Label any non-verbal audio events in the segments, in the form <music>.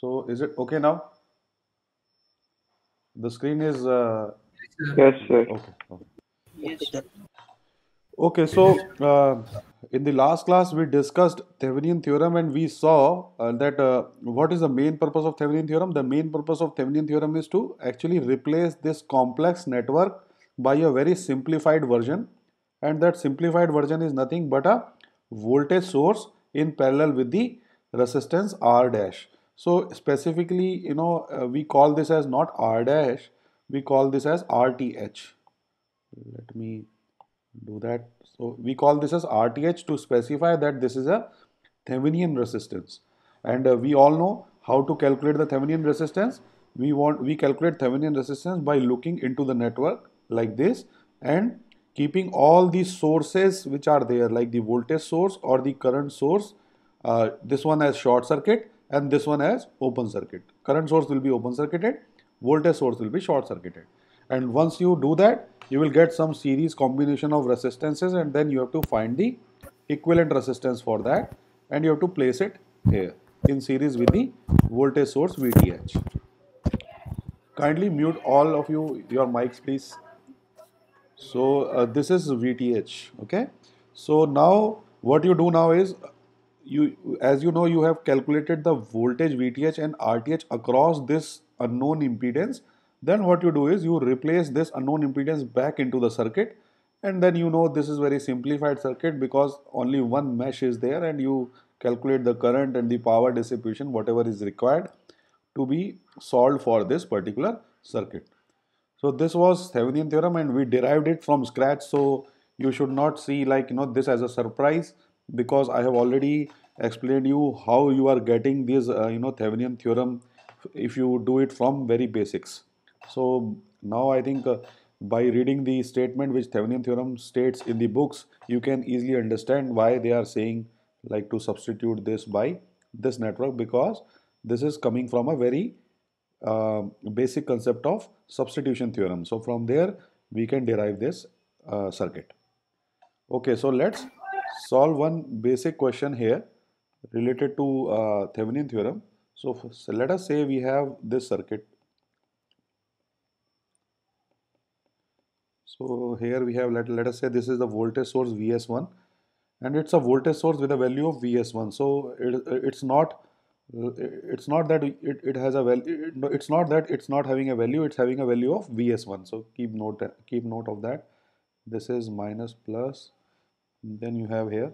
So is it okay now? The screen is. Uh, yes, sir. Okay. okay. Yes, sir. Okay, so uh, in the last class we discussed Thevenin theorem and we saw uh, that uh, what is the main purpose of Thevenin theorem? The main purpose of Thevenin theorem is to actually replace this complex network by a very simplified version and that simplified version is nothing but a voltage source in parallel with the resistance R dash. So specifically, you know, uh, we call this as not R dash, we call this as RTH. Let me do that. So we call this as RTH to specify that this is a Thevenin resistance. And uh, we all know how to calculate the Thevenin resistance. We want we calculate Thevenin resistance by looking into the network like this and keeping all the sources which are there like the voltage source or the current source. Uh, this one as short circuit and this one as open circuit. Current source will be open circuited, voltage source will be short circuited. And once you do that, you will get some series combination of resistances and then you have to find the equivalent resistance for that and you have to place it here in series with the voltage source VTH. Kindly mute all of you, your mics please. So uh, this is VTH, okay. So now what you do now is you as you know you have calculated the voltage VTH and RTH across this unknown impedance then what you do is you replace this unknown impedance back into the circuit and then you know this is very simplified circuit because only one mesh is there and you calculate the current and the power dissipation whatever is required to be solved for this particular circuit. So this was Thevenin theorem and we derived it from scratch so you should not see like you know this as a surprise because I have already explained you how you are getting this uh, you know Thevenin theorem if you do it from very basics. So now I think uh, by reading the statement which Thevenin theorem states in the books you can easily understand why they are saying like to substitute this by this network because this is coming from a very uh, basic concept of substitution theorem. So from there we can derive this uh, circuit. Okay, so let's solve one basic question here related to uh, Thevenin theorem. So, so let us say we have this circuit. So here we have let, let us say this is the voltage source Vs1 and it's a voltage source with a value of Vs1. So it, it's not it's not that it, it has a value it's not that it's not having a value it's having a value of vs1 so keep note keep note of that this is minus plus then you have here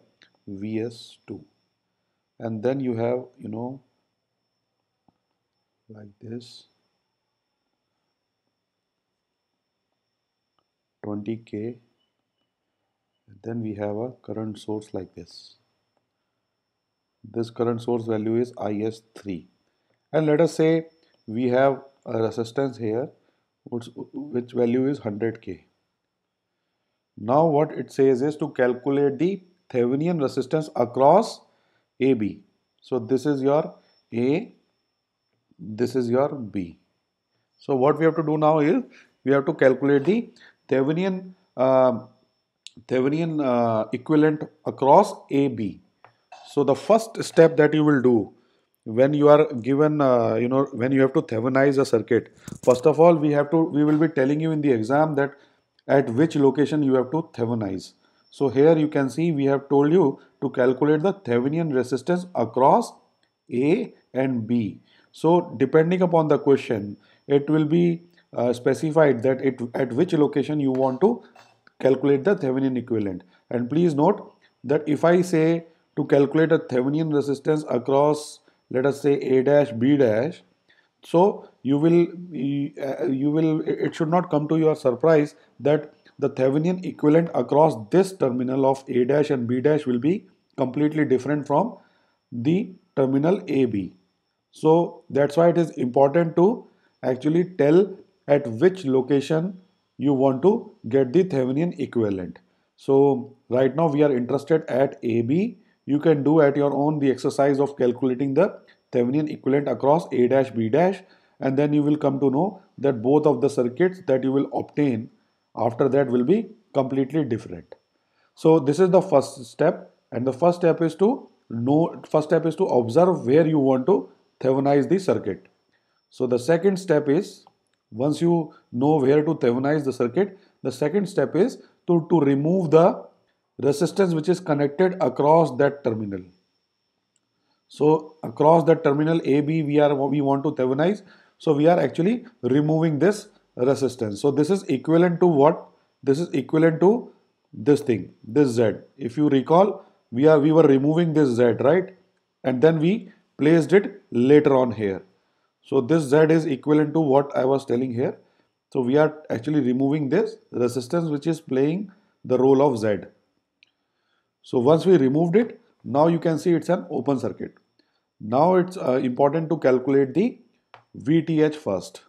vs2 and then you have you know like this 20k and then we have a current source like this this current source value is is3 and let us say we have a resistance here which, which value is 100k now what it says is to calculate the Thevenin resistance across AB. So this is your A, this is your B. So what we have to do now is we have to calculate the Thevenin uh, Thevenin uh, equivalent across AB. So the first step that you will do when you are given uh, you know when you have to Thevenize a circuit. First of all we have to we will be telling you in the exam that at which location you have to Thevenize. So here you can see we have told you to calculate the Thevenin resistance across A and B. So depending upon the question, it will be uh, specified that it at which location you want to calculate the Thevenin equivalent. And please note that if I say to calculate a Thevenin resistance across let us say A dash B dash so you will you will it should not come to your surprise that the Thevenin equivalent across this terminal of A dash and B dash will be completely different from the terminal AB. So that's why it is important to actually tell at which location you want to get the Thevenin equivalent. So right now we are interested at AB. You can do at your own the exercise of calculating the Thevenin equivalent across A dash B dash and then you will come to know that both of the circuits that you will obtain after that will be completely different. So this is the first step and the first step is to know first step is to observe where you want to Thevenize the circuit. So the second step is once you know where to Thevenize the circuit the second step is to, to remove the resistance which is connected across that terminal. So across the terminal AB we are we want to Thevenize. So we are actually removing this resistance. So this is equivalent to what? This is equivalent to this thing, this Z. If you recall, we are we were removing this Z, right? And then we placed it later on here. So this Z is equivalent to what I was telling here. So we are actually removing this resistance which is playing the role of Z. So once we removed it, now you can see it's an open circuit. Now it's uh, important to calculate the VTH first.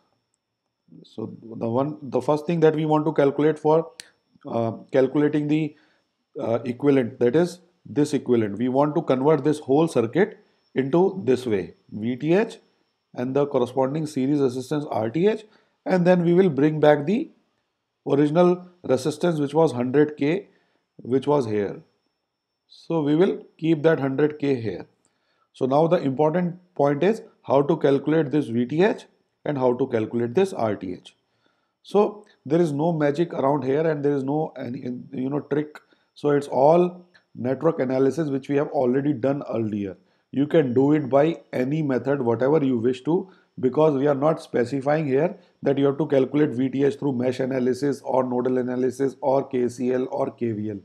So the one, the first thing that we want to calculate for uh, calculating the uh, equivalent, that is this equivalent. We want to convert this whole circuit into this way, VTH and the corresponding series resistance RTH and then we will bring back the original resistance which was 100k which was here. So we will keep that 100k here. So now the important point is how to calculate this VTH and how to calculate this RTH. So there is no magic around here and there is no you know trick. So it's all network analysis which we have already done earlier. You can do it by any method whatever you wish to because we are not specifying here that you have to calculate VTH through mesh analysis or nodal analysis or KCL or KVL.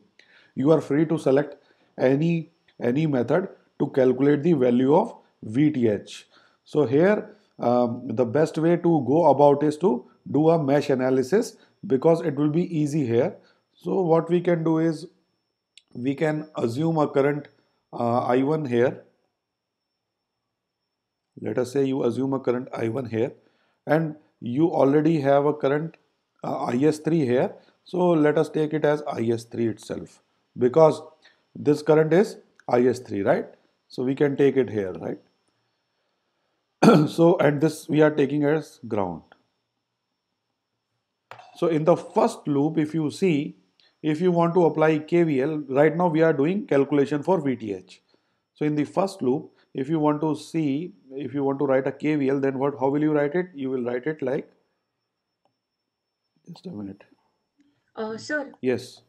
You are free to select any any method to calculate the value of VTH. So here um, the best way to go about is to do a mesh analysis because it will be easy here. So what we can do is we can assume a current uh, I1 here. Let us say you assume a current I1 here and you already have a current uh, IS3 here. So let us take it as IS3 itself because this current is IS3, right? So we can take it here, right? <clears throat> so at this we are taking as ground. So in the first loop, if you see, if you want to apply KVL, right now we are doing calculation for VTH. So in the first loop, if you want to see, if you want to write a KVL, then what? How will you write it? You will write it like. Just a minute. Uh, sir. Yes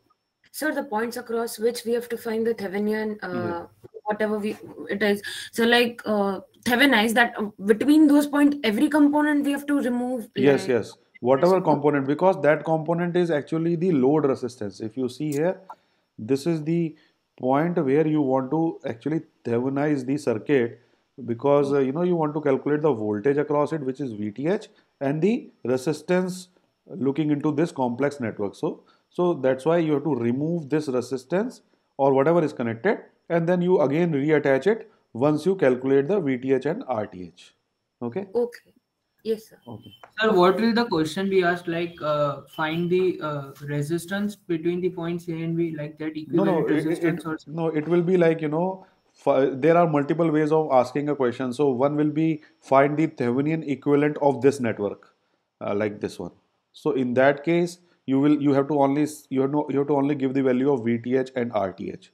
sir, the points across which we have to find the Thevenin, uh, mm. whatever we it is. So, like uh, Thevenin that uh, between those points, every component we have to remove. Yes, like, yes. Whatever component, because that component is actually the load resistance. If you see here, this is the point where you want to actually Thevenize the circuit because uh, you know you want to calculate the voltage across it which is VTH and the resistance looking into this complex network. So so that's why you have to remove this resistance or whatever is connected and then you again reattach it once you calculate the VTH and RTH. Okay. Okay. Yes, sir. Okay. Sir, what will the question be asked? Like, uh, find the uh, resistance between the points A and B, like that equivalent no, no, resistance. It, it, or no, it will be like you know, there are multiple ways of asking a question. So one will be find the Thevenin equivalent of this network, uh, like this one. So in that case, you will you have to only you have, no, you have to only give the value of VTH and RTH.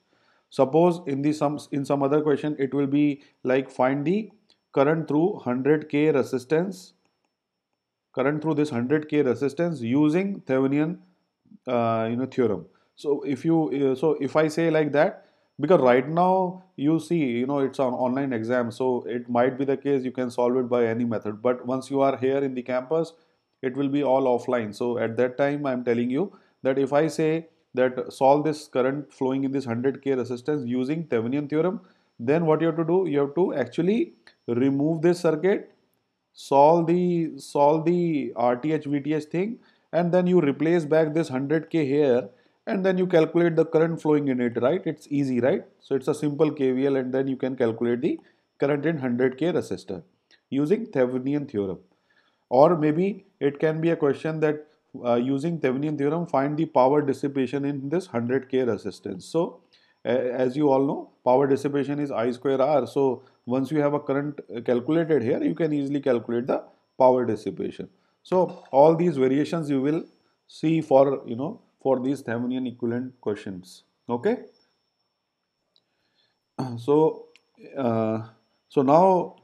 Suppose in the some in some other question it will be like find the current through 100k resistance current through this 100k resistance using Thevenin uh, you know theorem. So if you uh, so if I say like that because right now you see you know it's an online exam so it might be the case you can solve it by any method but once you are here in the campus it will be all offline so at that time i'm telling you that if i say that solve this current flowing in this 100k resistance using Thevenin theorem then what you have to do you have to actually remove this circuit solve the solve the RTH VTH thing and then you replace back this 100k here and then you calculate the current flowing in it right it's easy right so it's a simple KVL and then you can calculate the current in 100k resistor using Thevenin theorem or maybe it can be a question that uh, using Thevenin theorem, find the power dissipation in this 100K resistance. So as you all know, power dissipation is I square R. So once you have a current uh, calculated here, you can easily calculate the power dissipation. So all these variations you will see for, you know, for these Thevenin equivalent questions. Okay. <clears throat> So, uh, so now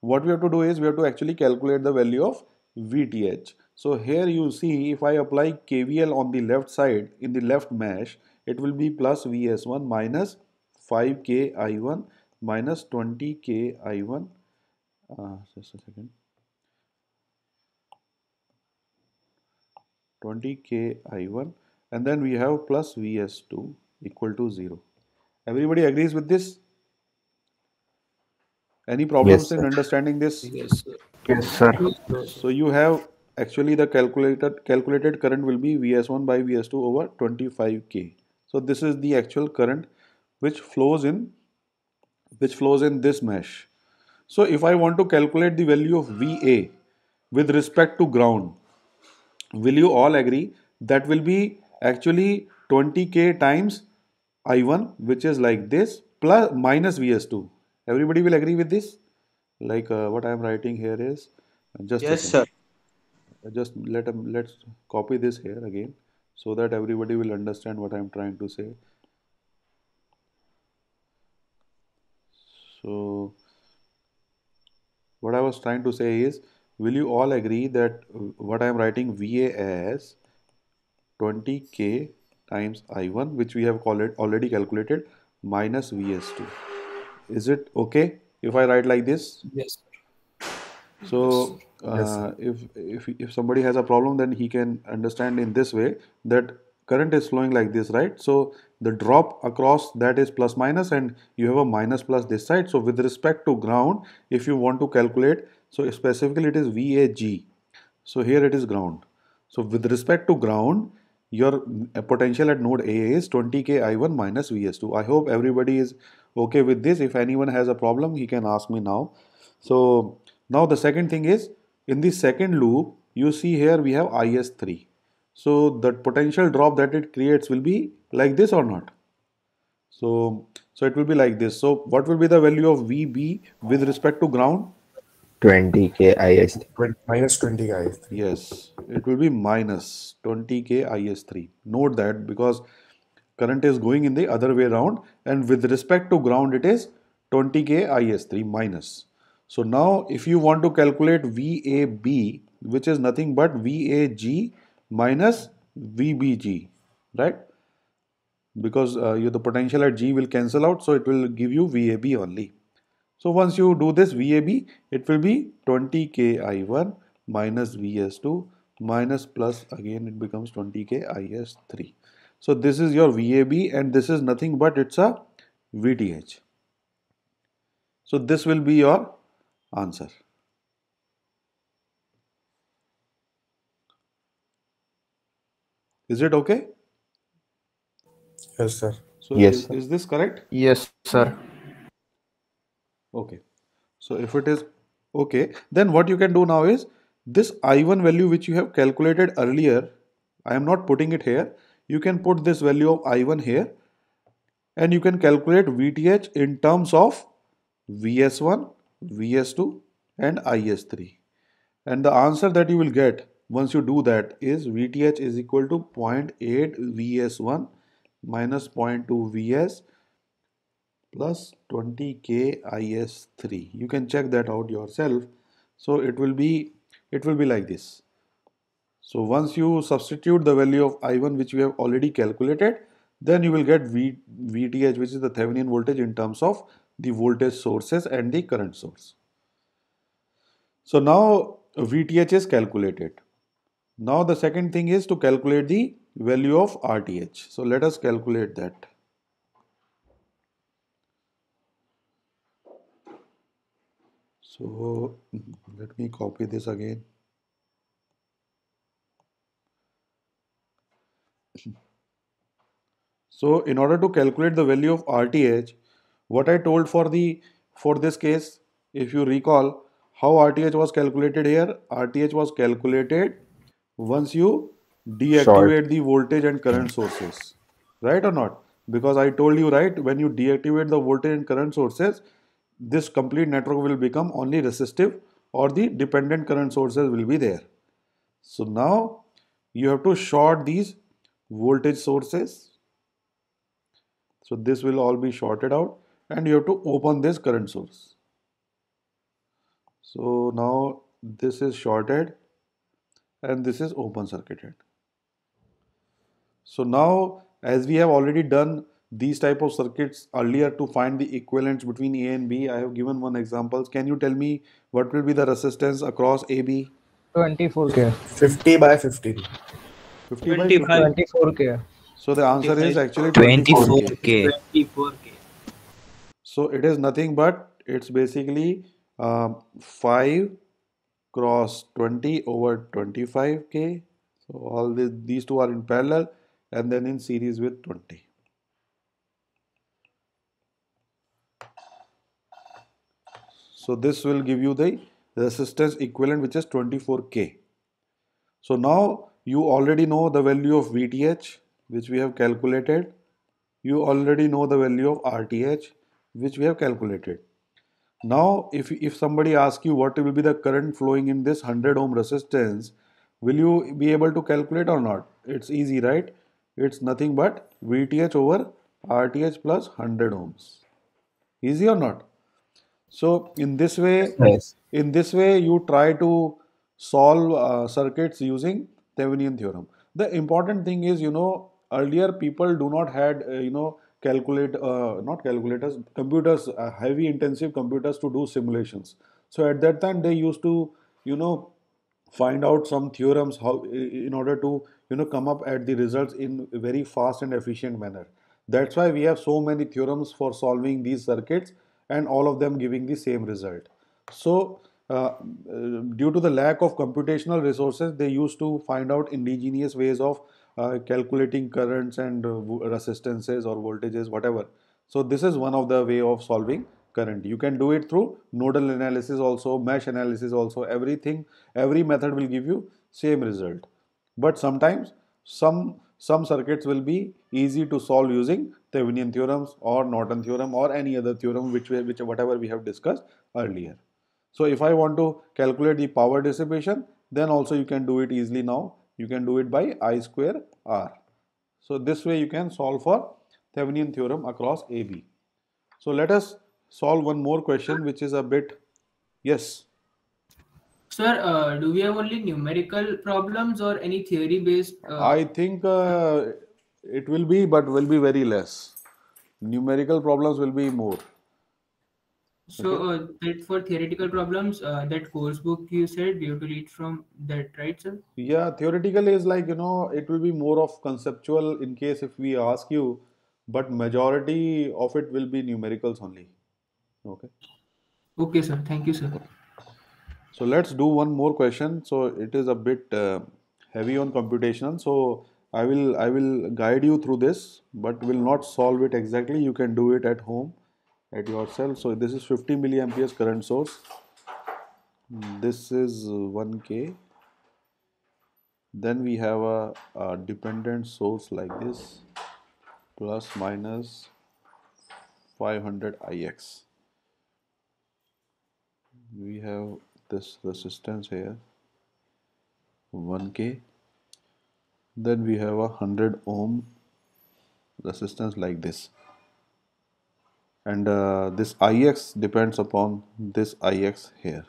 what we have to do is we have to actually calculate the value of VTH. So here you see if I apply KVL on the left side in the left mesh it will be plus VS1 minus 5K I1 minus 20K I1 uh, just a second 20K I1 and then we have plus VS2 equal to 0. Everybody agrees with this? Any problems yes, in sir. understanding this? Yes, sir. Yes, sir. So you have actually the calculated calculated current will be Vs1 by Vs2 over 25k. So this is the actual current which flows in which flows in this mesh. So if I want to calculate the value of VA with respect to ground, will you all agree that will be actually 20k times I1 which is like this plus minus Vs2 everybody will agree with this like uh, what i am writing here is uh, just yes sir uh, just let um, let's copy this here again so that everybody will understand what i am trying to say so what i was trying to say is will you all agree that uh, what i am writing va as 20k times i1 which we have called it already calculated minus vs2 is it okay if I write like this? Yes. So yes, uh, yes, if, if if somebody has a problem, then he can understand in this way that current is flowing like this, right? So the drop across that is plus minus and you have a minus plus this side. So with respect to ground, if you want to calculate, so specifically it is VAG. So here it is ground. So with respect to ground, your potential at node A is 20k I1 minus VS2. I hope everybody is okay with this if anyone has a problem he can ask me now so now the second thing is in the second loop you see here we have is3 so the potential drop that it creates will be like this or not so so it will be like this so what will be the value of vb with respect to ground 20k is minus 20 is yes it will be minus 20k is3 note that because current is going in the other way around and with respect to ground it is 20k is3 minus so now if you want to calculate VAB which is nothing but VAG minus VBG right because uh, you, the potential at G will cancel out so it will give you VAB only so once you do this VAB it will be 20k I1 minus VS2 minus plus again it becomes 20k IS3 so this is your VAB and this is nothing but it's a VTH. So this will be your answer. Is it okay? Yes, sir. So yes, is, is this correct? Yes, sir. Okay. So if it is okay, then what you can do now is this I1 value which you have calculated earlier, I am not putting it here you can put this value of I1 here and you can calculate VTH in terms of VS1, VS2 and IS3 and the answer that you will get once you do that is VTH is equal to 0.8 VS1 minus 0.2 VS plus 20k IS3 you can check that out yourself so it will be it will be like this so once you substitute the value of I1 which we have already calculated, then you will get v, VTH which is the Thevenin voltage in terms of the voltage sources and the current source. So now VTH is calculated. Now the second thing is to calculate the value of RTH. So let us calculate that. So let me copy this again. So in order to calculate the value of RTH, what I told for the for this case, if you recall how RTH was calculated here, RTH was calculated once you deactivate Short. the voltage and current sources, right or not? Because I told you right, when you deactivate the voltage and current sources, this complete network will become only resistive or the dependent current sources will be there. So now you have to short these voltage sources. So this will all be shorted out and you have to open this current source. So now this is shorted and this is open circuited. So now as we have already done these type of circuits earlier to find the equivalence between A and B. I have given one example. Can you tell me what will be the resistance across AB? 24K. 50 by 50. 25. 24k. So the answer 25. is actually 24k. 24k. So it is nothing but it's basically uh, 5 cross 20 over 25k. So all the, these two are in parallel and then in series with 20. So this will give you the resistance equivalent which is 24k. So now you already know the value of VTH which we have calculated you already know the value of RTH which we have calculated now if, if somebody asks you what will be the current flowing in this 100 ohm resistance will you be able to calculate or not it's easy right it's nothing but VTH over RTH plus 100 ohms easy or not so in this way in this way you try to solve uh, circuits using Thevenin theorem. The important thing is, you know, earlier people do not had, uh, you know, calculate, uh, not calculators, computers, uh, heavy intensive computers to do simulations. So at that time they used to, you know, find out some theorems how in order to, you know, come up at the results in very fast and efficient manner. That's why we have so many theorems for solving these circuits and all of them giving the same result. So uh, uh, due to the lack of computational resources, they used to find out indigenous ways of uh, calculating currents and uh, resistances or voltages, whatever. So this is one of the way of solving current. You can do it through nodal analysis also, mesh analysis also, everything, every method will give you same result. But sometimes some some circuits will be easy to solve using Thevenin theorems or Norton theorem or any other theorem which, which whatever we have discussed earlier. So if I want to calculate the power dissipation, then also you can do it easily now. You can do it by I square R. So this way you can solve for Thevenin theorem across AB. So let us solve one more question which is a bit, yes. Sir, uh, do we have only numerical problems or any theory based? Uh... I think uh, it will be but will be very less. Numerical problems will be more. So okay. uh, that for theoretical problems, uh, that course book you said you have to read from that, right, sir? Yeah, theoretical is like you know it will be more of conceptual in case if we ask you, but majority of it will be numericals only. Okay. Okay, sir. Thank you, sir. So let's do one more question. So it is a bit uh, heavy on computational. So I will I will guide you through this, but will not solve it exactly. You can do it at home at your cell so this is 50 milliampere current source this is 1k then we have a, a dependent source like this plus minus 500 ix we have this resistance here 1k then we have a 100 ohm resistance like this and uh, this ix depends upon this ix here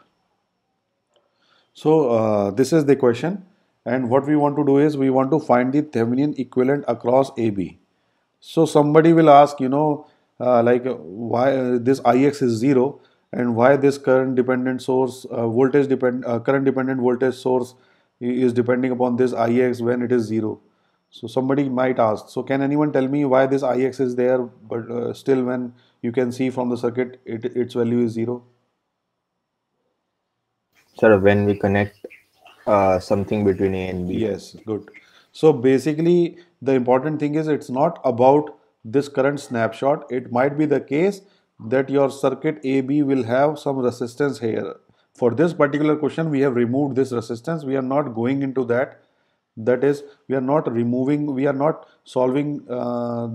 so uh, this is the question and what we want to do is we want to find the Thevenin equivalent across AB so somebody will ask you know uh, like uh, why uh, this ix is 0 and why this current dependent source uh, voltage depend current dependent voltage source is depending upon this ix when it is 0 so somebody might ask so can anyone tell me why this ix is there but still when you can see from the circuit it, its value is zero sir when we connect uh, something between a and b yes good so basically the important thing is it's not about this current snapshot it might be the case that your circuit AB will have some resistance here for this particular question we have removed this resistance we are not going into that that is we are not removing we are not solving uh,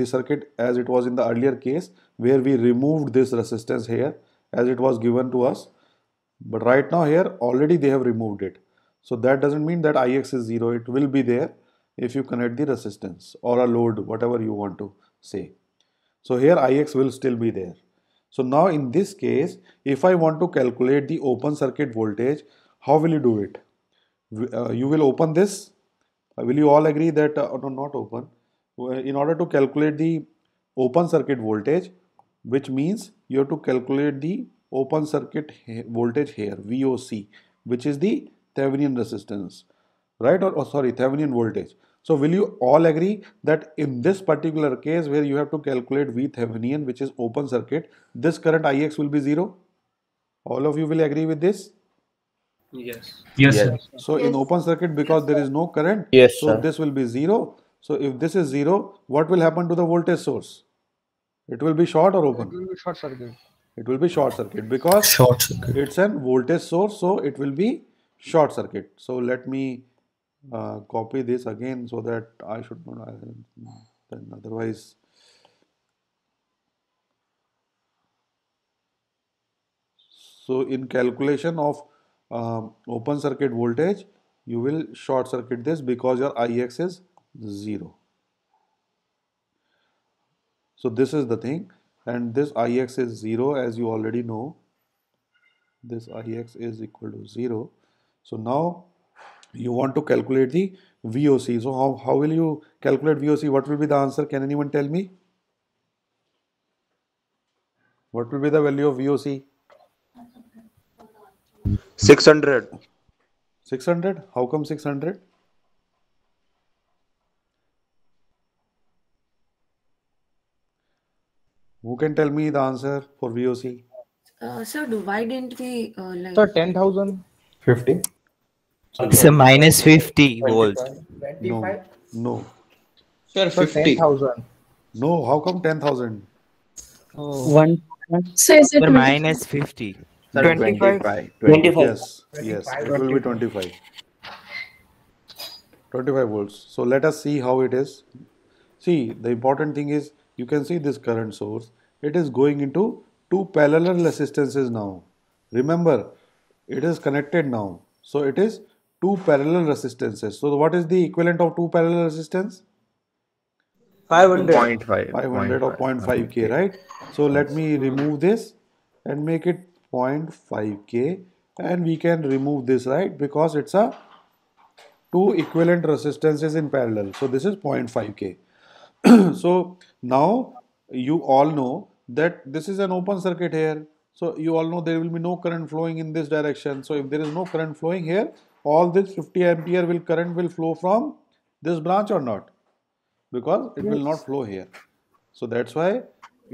the circuit as it was in the earlier case where we removed this resistance here as it was given to us but right now here already they have removed it so that doesn't mean that ix is zero it will be there if you connect the resistance or a load whatever you want to say so here ix will still be there so now in this case if i want to calculate the open circuit voltage how will you do it uh, you will open this will you all agree that uh, not open in order to calculate the open circuit voltage which means you have to calculate the open circuit voltage here VOC which is the Thevenin resistance right or oh, sorry Thevenin voltage so will you all agree that in this particular case where you have to calculate V Thevenin which is open circuit this current Ix will be 0 all of you will agree with this Yes. Yes. So yes. in open circuit, because yes, there is no current, yes, so sir. this will be zero. So if this is zero, what will happen to the voltage source? It will be short or open? It will be short circuit. It will be short circuit because short circuit. it's an voltage source, so it will be short circuit. So let me uh, copy this again so that I should not. Then otherwise. So in calculation of uh, open circuit voltage you will short circuit this because your Ix is 0. So this is the thing and this Ix is 0 as you already know this Ix is equal to 0. So now you want to calculate the VOC. So how, how will you calculate VOC? What will be the answer? Can anyone tell me? What will be the value of VOC? 600. 600? How come 600? Who can tell me the answer for VOC? Uh, sir, do, why didn't we uh, like... Sir, 10,000? 50? Okay. So minus 50 volts. 25? No. No. Sir, 50. 10,000. No, how come 10,000? Oh. One. So is it minus 50? 25. 25. 25. Yes, 25. yes, it will be 25. 25 volts. So let us see how it is. See, the important thing is you can see this current source. It is going into two parallel resistances now. Remember, it is connected now. So it is two parallel resistances. So what is the equivalent of two parallel resistance? 500. 500 or 0.5k, right? So let me remove this and make it 0.5k and we can remove this right because it's a two equivalent resistances in parallel so this is 0.5k <clears throat> so now you all know that this is an open circuit here so you all know there will be no current flowing in this direction so if there is no current flowing here all this 50 ampere will current will flow from this branch or not because it yes. will not flow here so that's why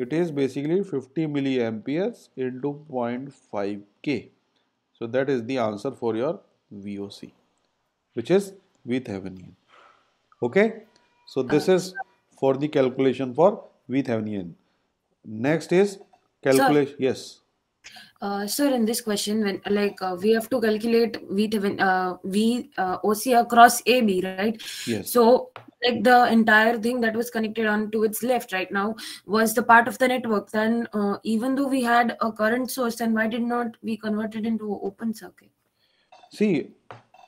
it is basically 50 milliamperes into 0.5 K. So that is the answer for your VOC which is V Okay. So this is for the calculation for V Next is calculation. yes. Uh, sir, in this question, when like uh, we have to calculate V uh, V uh, OC across AB, right? Yes. So like the entire thing that was connected on to its left right now was the part of the network. Then uh, even though we had a current source, then why did not we convert it into open circuit? See,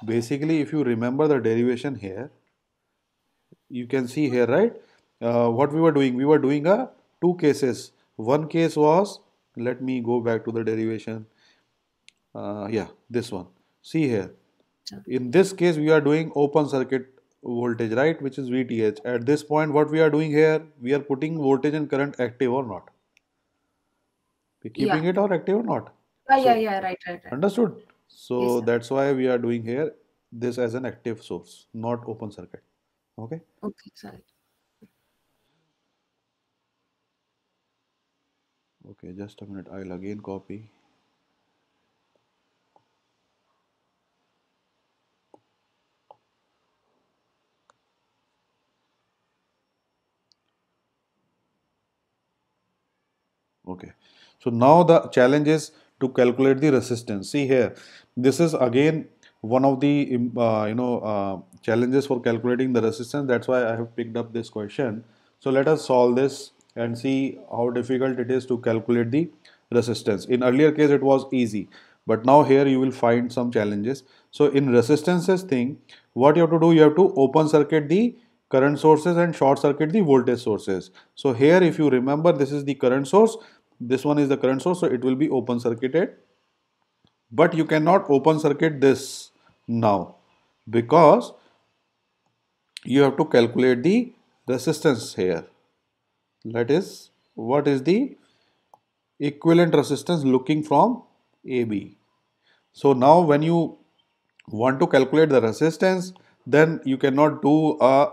basically, if you remember the derivation here, you can see here, right? Uh, what we were doing, we were doing a two cases. One case was let me go back to the derivation uh, yeah this one see here in this case we are doing open circuit voltage right which is VTH at this point what we are doing here we are putting voltage and current active or not we keeping yeah. it or active or not so, yeah yeah right, right right understood so yes, that's why we are doing here this as an active source not open circuit okay okay sorry okay just a minute I'll again copy okay so now the challenge is to calculate the resistance see here this is again one of the uh, you know uh, challenges for calculating the resistance that's why I have picked up this question so let us solve this and see how difficult it is to calculate the resistance. In earlier case it was easy but now here you will find some challenges. So in resistances thing what you have to do you have to open circuit the current sources and short circuit the voltage sources. So here if you remember this is the current source this one is the current source so it will be open circuited but you cannot open circuit this now because you have to calculate the resistance here that is, what is the equivalent resistance looking from AB. So now when you want to calculate the resistance, then you cannot do a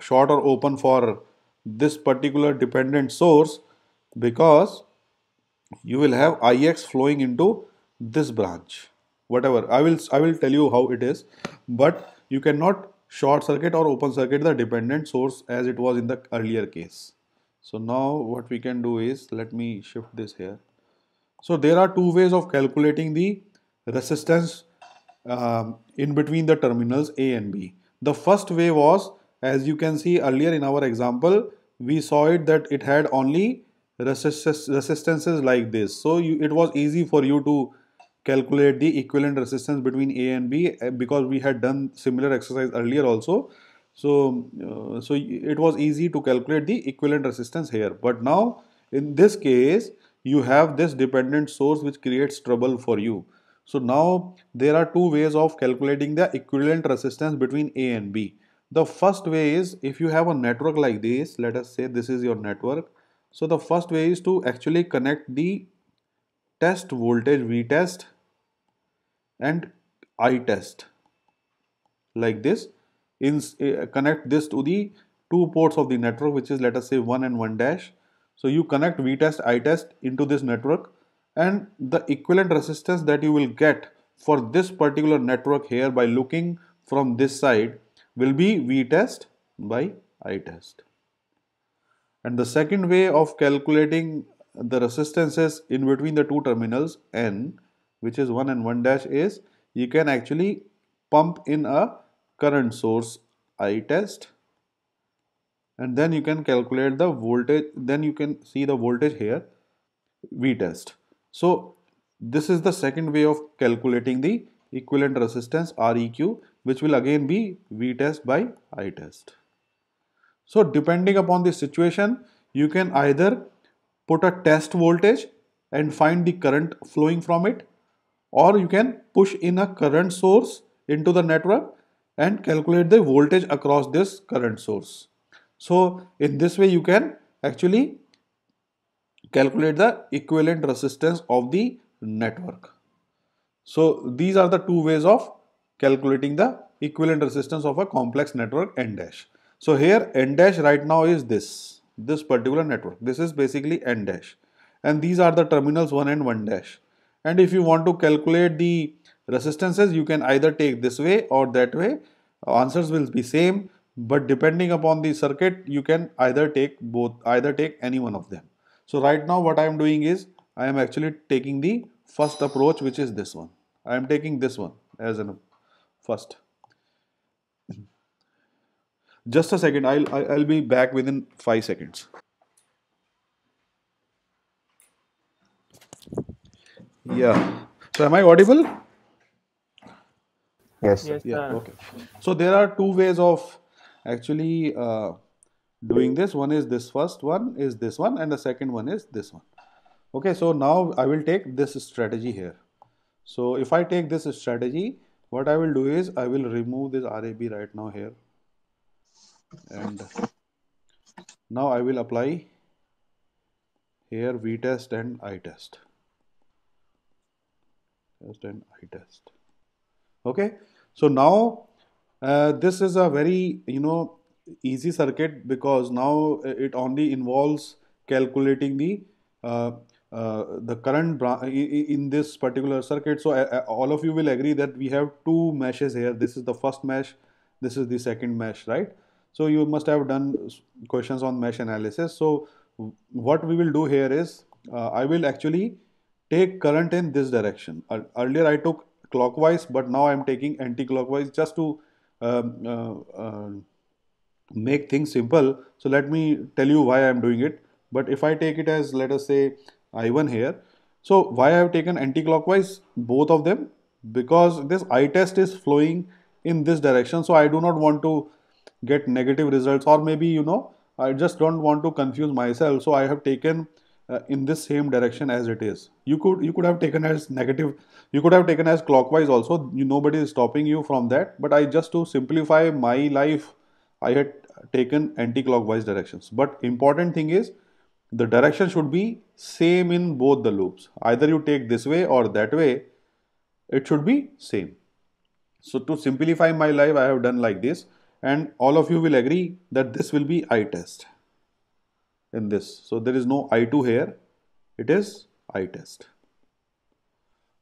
short or open for this particular dependent source because you will have ix flowing into this branch whatever i will i will tell you how it is but you cannot short circuit or open circuit the dependent source as it was in the earlier case so now what we can do is, let me shift this here. So there are two ways of calculating the resistance um, in between the terminals A and B. The first way was, as you can see earlier in our example, we saw it that it had only resist resistances like this. So you, it was easy for you to calculate the equivalent resistance between A and B eh, because we had done similar exercise earlier also. So, uh, so it was easy to calculate the equivalent resistance here. But now in this case, you have this dependent source which creates trouble for you. So now there are two ways of calculating the equivalent resistance between A and B. The first way is if you have a network like this, let us say this is your network. So the first way is to actually connect the test voltage V test and I test like this in, uh, connect this to the two ports of the network which is let us say 1 and 1 dash. So you connect Vtest, Itest into this network and the equivalent resistance that you will get for this particular network here by looking from this side will be Vtest by Itest. And the second way of calculating the resistances in between the two terminals N which is 1 and 1 dash is you can actually pump in a current source I test and then you can calculate the voltage then you can see the voltage here V test. So this is the second way of calculating the equivalent resistance REQ which will again be V test by I test. So depending upon the situation you can either put a test voltage and find the current flowing from it or you can push in a current source into the network and calculate the voltage across this current source. So in this way you can actually calculate the equivalent resistance of the network. So these are the two ways of calculating the equivalent resistance of a complex network n dash. So here n dash right now is this, this particular network. This is basically n dash and these are the terminals 1 and 1 dash. And if you want to calculate the Resistances you can either take this way or that way. Answers will be same but depending upon the circuit you can either take both either take any one of them. So right now what I am doing is I am actually taking the first approach which is this one. I am taking this one as an first. <clears throat> Just a second I'll, I'll be back within 5 seconds. Yeah. So am I audible? yes sir. yes sir. okay so there are two ways of actually uh, doing this one is this first one is this one and the second one is this one okay so now i will take this strategy here so if i take this strategy what i will do is i will remove this rab right now here and now i will apply here v test and i test test and i test okay so now uh, this is a very you know easy circuit because now uh, it only involves calculating the uh, uh, the current in this particular circuit so uh, uh, all of you will agree that we have two meshes here this is the first mesh this is the second mesh right so you must have done questions on mesh analysis so what we will do here is I will actually take current in this direction earlier I took clockwise but now I'm taking anti-clockwise just to um, uh, uh, make things simple. So let me tell you why I'm doing it. But if I take it as let us say I1 here. So why I have taken anti-clockwise both of them because this I test is flowing in this direction. So I do not want to get negative results or maybe you know I just don't want to confuse myself. So I have taken uh, in this same direction as it is you could you could have taken as negative you could have taken as clockwise also you, nobody is stopping you from that but i just to simplify my life i had taken anti-clockwise directions but important thing is the direction should be same in both the loops either you take this way or that way it should be same so to simplify my life i have done like this and all of you will agree that this will be i test in this. So there is no I2 here, it is I test.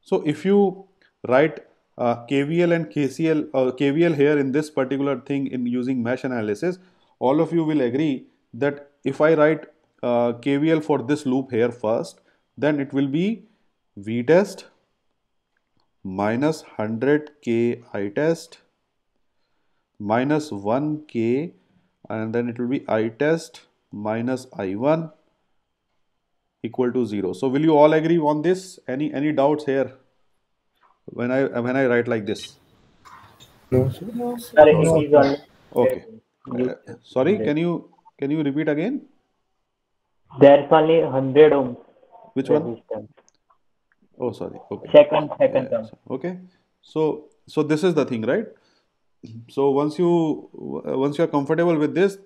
So if you write uh, KVL and KCL, uh, KVL here in this particular thing in using mesh analysis, all of you will agree that if I write uh, KVL for this loop here first, then it will be V test minus 100K I test minus 1K and then it will be I test minus i1 equal to 0. So will you all agree on this? Any any doubts here when I when I write like this? No, sir. No, sir. No, sir. Okay. Uh, sorry, can you can you repeat again? There is only 100 ohms. Which one? Oh, sorry. Okay. Second, second term. Okay. So so this is the thing, right? So once you once you are comfortable with this,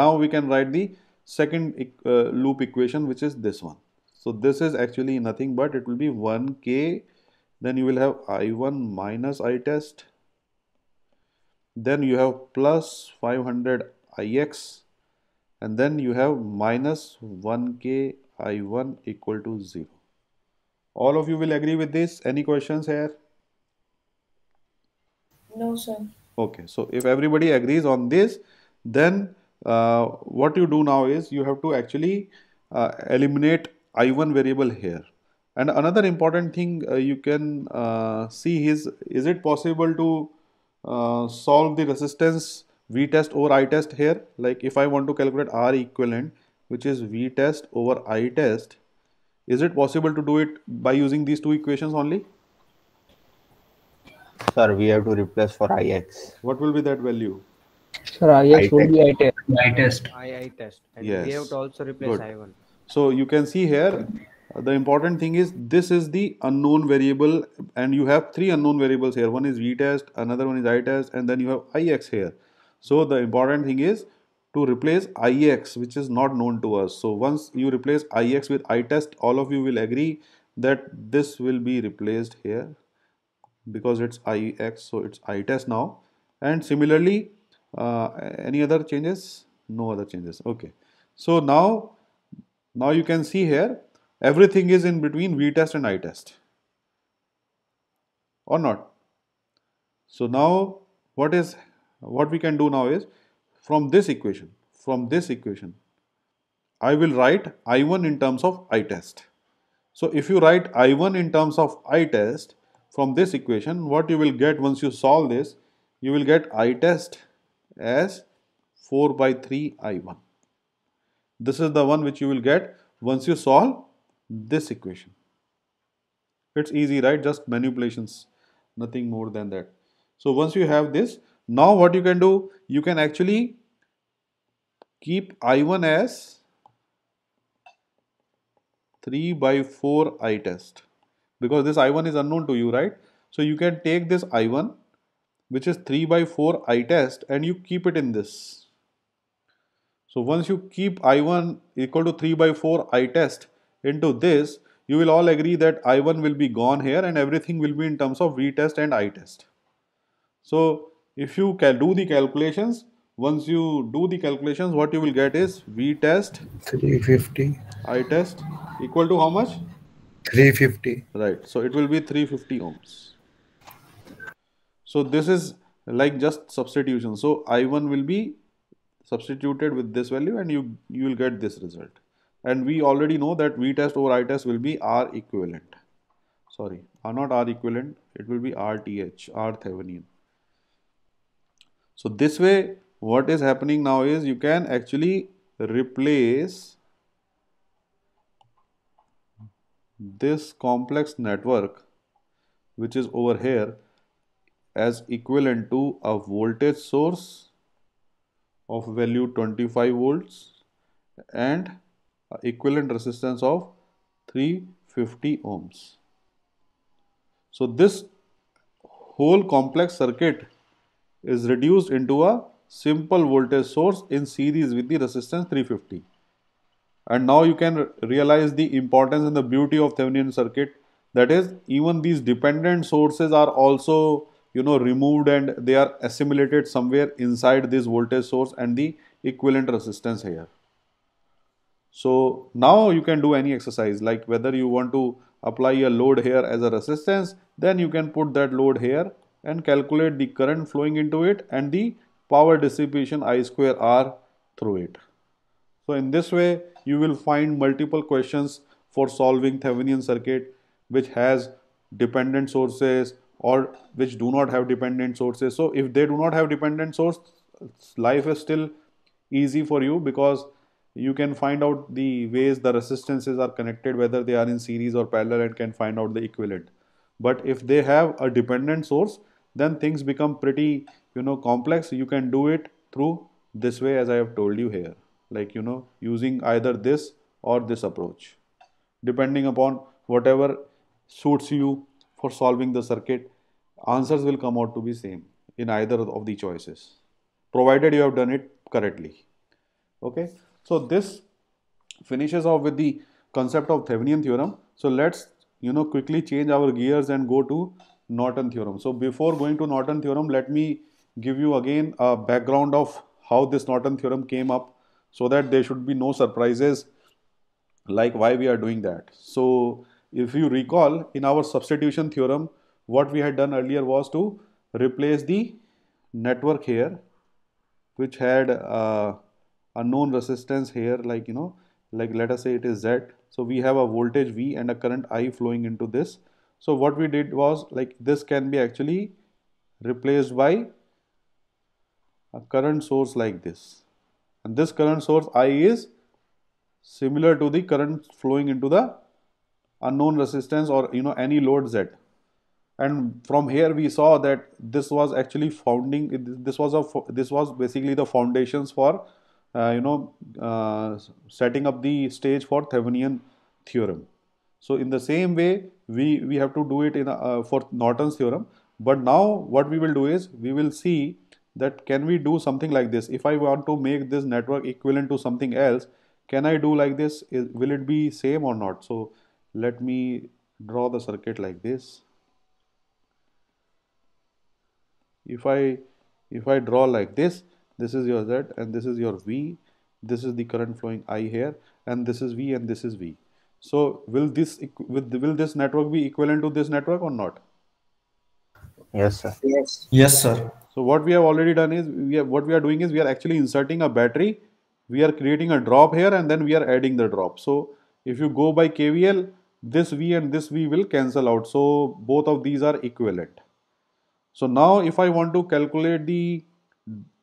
now we can write the second uh, loop equation which is this one. So this is actually nothing but it will be 1k then you will have i1 minus i test then you have plus 500 ix and then you have minus 1k i1 equal to 0. All of you will agree with this. Any questions here? No sir. Okay so if everybody agrees on this then uh, what you do now is you have to actually uh, eliminate i1 variable here and another important thing uh, you can see is is it possible to solve the resistance V test over I test here like if I want to calculate R equivalent which is V test over I test is it possible to do it by using these two equations only? Sir we have to replace for Ix. What will be that value? Sir, IX would be I test. I test. I, I test. And yes. we have to also replace Good. I1. So you can see here, uh, the important thing is this is the unknown variable and you have three unknown variables here. One is V test, another one is I test and then you have IX here. So the important thing is to replace IX which is not known to us. So once you replace IX with I test, all of you will agree that this will be replaced here because it's IX so it's I test now and similarly uh, any other changes no other changes okay so now now you can see here everything is in between v test and i test or not so now what is what we can do now is from this equation from this equation I will write I1 in terms of I test. So if you write I1 in terms of I test from this equation what you will get once you solve this you will get I test as 4 by 3 I1. This is the one which you will get once you solve this equation. It's easy, right? Just manipulations, nothing more than that. So once you have this, now what you can do, you can actually keep I1 as 3 by 4 I test because this I1 is unknown to you, right? So you can take this I1 which is 3 by 4 I test and you keep it in this. So once you keep I1 equal to 3 by 4 I test into this, you will all agree that I1 will be gone here and everything will be in terms of V test and I test. So if you can do the calculations, once you do the calculations, what you will get is V test 350 I test equal to how much? 350. Right. So it will be 350 ohms. So this is like just substitution. So I1 will be substituted with this value and you, you will get this result. And we already know that V test over I test will be R equivalent. Sorry, are not R equivalent, it will be RTH, R Thevenin. So this way what is happening now is you can actually replace this complex network which is over here as equivalent to a voltage source of value 25 volts and equivalent resistance of 350 ohms. So this whole complex circuit is reduced into a simple voltage source in series with the resistance 350. And now you can realize the importance and the beauty of Thevenin circuit that is even these dependent sources are also you know removed and they are assimilated somewhere inside this voltage source and the equivalent resistance here. So now you can do any exercise like whether you want to apply a load here as a resistance then you can put that load here and calculate the current flowing into it and the power dissipation I square R through it. So in this way you will find multiple questions for solving Thevenin circuit which has dependent sources, or which do not have dependent sources. So if they do not have dependent source, life is still easy for you because you can find out the ways the resistances are connected, whether they are in series or parallel and can find out the equivalent. But if they have a dependent source, then things become pretty, you know, complex. You can do it through this way as I have told you here, like, you know, using either this or this approach, depending upon whatever suits you for solving the circuit, answers will come out to be same in either of the choices, provided you have done it correctly. Okay. So, this finishes off with the concept of Thevenin theorem. So, let's you know quickly change our gears and go to Norton theorem. So, before going to Norton theorem, let me give you again a background of how this Norton theorem came up so that there should be no surprises like why we are doing that. So, if you recall, in our substitution theorem, what we had done earlier was to replace the network here, which had uh, a known resistance here, like, you know, like let us say it is Z. So we have a voltage V and a current I flowing into this. So what we did was like this can be actually replaced by a current source like this. And this current source I is similar to the current flowing into the unknown resistance or you know any load Z and from here we saw that this was actually founding this was a this was basically the foundations for uh, you know uh, setting up the stage for Thevenin theorem. So in the same way we we have to do it in uh, for Norton's theorem but now what we will do is we will see that can we do something like this if I want to make this network equivalent to something else can I do like this is, will it be same or not so let me draw the circuit like this if I if I draw like this this is your Z and this is your V this is the current flowing I here and this is V and this is V so will this will this network be equivalent to this network or not yes sir yes yes sir so what we have already done is we have, what we are doing is we are actually inserting a battery we are creating a drop here and then we are adding the drop so if you go by KVL, this V and this V will cancel out. So both of these are equivalent. So now if I want to calculate the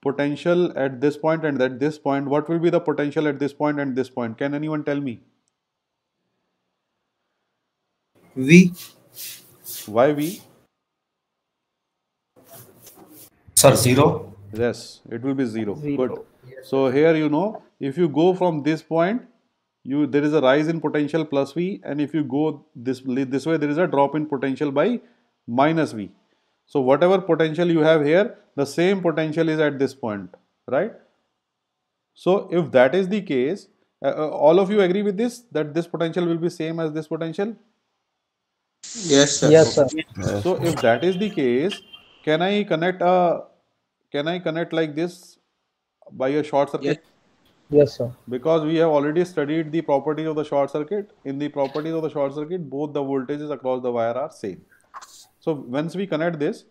potential at this point and at this point, what will be the potential at this point and this point? Can anyone tell me? V. Why V? Sir, 0. Yes, it will be 0. zero. Good. Yes. So here you know, if you go from this point you there is a rise in potential plus V and if you go this, this way there is a drop in potential by minus V. So whatever potential you have here the same potential is at this point right. So if that is the case uh, uh all of you agree with this that this potential will be same as this potential? Yes sir. Yes sir. So if that is the case can I connect a can I connect like this by a short circuit? Yes. Yes, sir. Because we have already studied the properties of the short circuit. In the properties of the short circuit, both the voltages across the wire are same. So once we connect this,